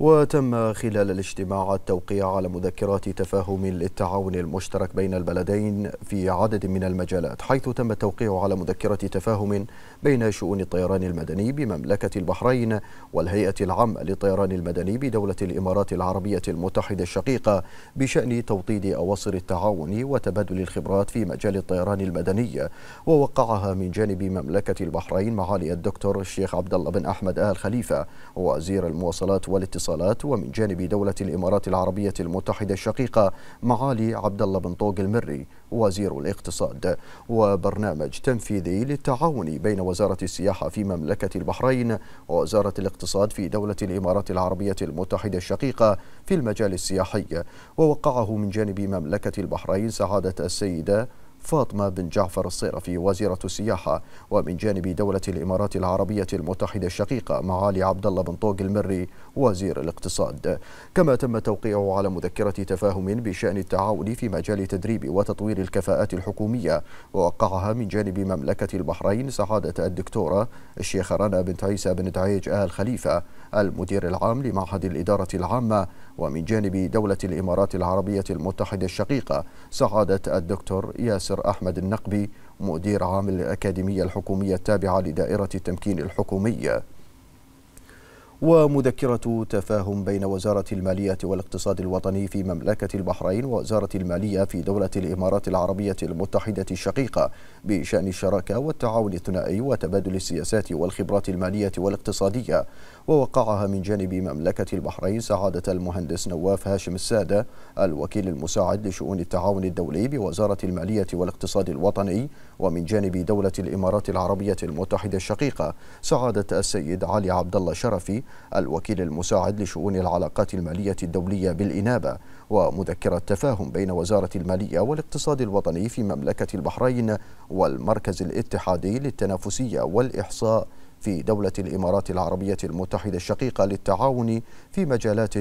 وتم خلال الاجتماع التوقيع على مذكرات تفاهم للتعاون المشترك بين البلدين في عدد من المجالات حيث تم التوقيع على مذكرة تفاهم بين شؤون الطيران المدني بمملكة البحرين والهيئة العامة للطيران المدني بدولة الإمارات العربية المتحدة الشقيقة بشأن توطيد أواصر التعاون وتبادل الخبرات في مجال الطيران المدني ووقعها من جانب مملكة البحرين معالي الدكتور الشيخ عبد الله بن أحمد آل خليفة وزير المواصلات والاتصالات الاتصالات ومن جانب دولة الإمارات العربية المتحدة الشقيقة معالي عبد الله بن طوق المري وزير الاقتصاد وبرنامج تنفيذي للتعاون بين وزارة السياحة في مملكة البحرين ووزارة الاقتصاد في دولة الإمارات العربية المتحدة الشقيقة في المجال السياحي ووقعه من جانب مملكة البحرين سعادة السيدة فاطمة بن جعفر الصيرفي وزيرة السياحة ومن جانب دولة الإمارات العربية المتحدة الشقيقة معالي عبد الله بن طوق المري وزير الاقتصاد كما تم توقيعه على مذكرة تفاهم بشأن التعاون في مجال تدريب وتطوير الكفاءات الحكومية ووقعها من جانب مملكة البحرين سعادة الدكتورة الشيخة رنا بنت عيسى بن دعيج آل خليفة المدير العام لمعهد الإدارة العامة ومن جانب دولة الإمارات العربية المتحدة الشقيقة سعادة الدكتور ياسر ياسر أحمد النقبي مدير عام الأكاديمية الحكومية التابعة لدائرة التمكين الحكومية ومذكرة تفاهم بين وزارة المالية والاقتصاد الوطني في مملكة البحرين ووزارة المالية في دولة الإمارات العربية المتحدة الشقيقة بشأن الشراكة والتعاون الثنائي وتبادل السياسات والخبرات المالية والاقتصادية ووقعها من جانب مملكة البحرين سعادة المهندس نواف هاشم السادة الوكيل المساعد لشؤون التعاون الدولي بوزارة المالية والاقتصاد الوطني ومن جانب دولة الإمارات العربية المتحدة الشقيقة سعادة السيد علي عبد الله شرفي الوكيل المساعد لشؤون العلاقات المالية الدولية بالإنابة ومذكرة تفاهم بين وزارة المالية والاقتصاد الوطني في مملكة البحرين والمركز الاتحادي للتنافسية والإحصاء في دولة الإمارات العربية المتحدة الشقيقة للتعاون في مجالات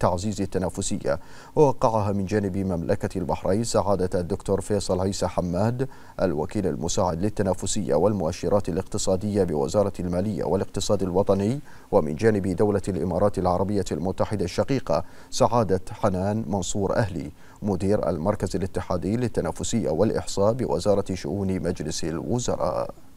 تعزيز التنافسية ووقعها من جانب مملكة البحرين سعادة الدكتور فيصل عيسى حماد الوكيل المساعد للتنافسية والمؤشرات الاقتصادية بوزارة المالية والاقتصاد الوطني ومن جانب دولة الإمارات العربية المتحدة الشقيقة سعادة حنان منصور أهلي مدير المركز الاتحادي للتنافسية والإحصاء بوزارة شؤون مجلس الوزراء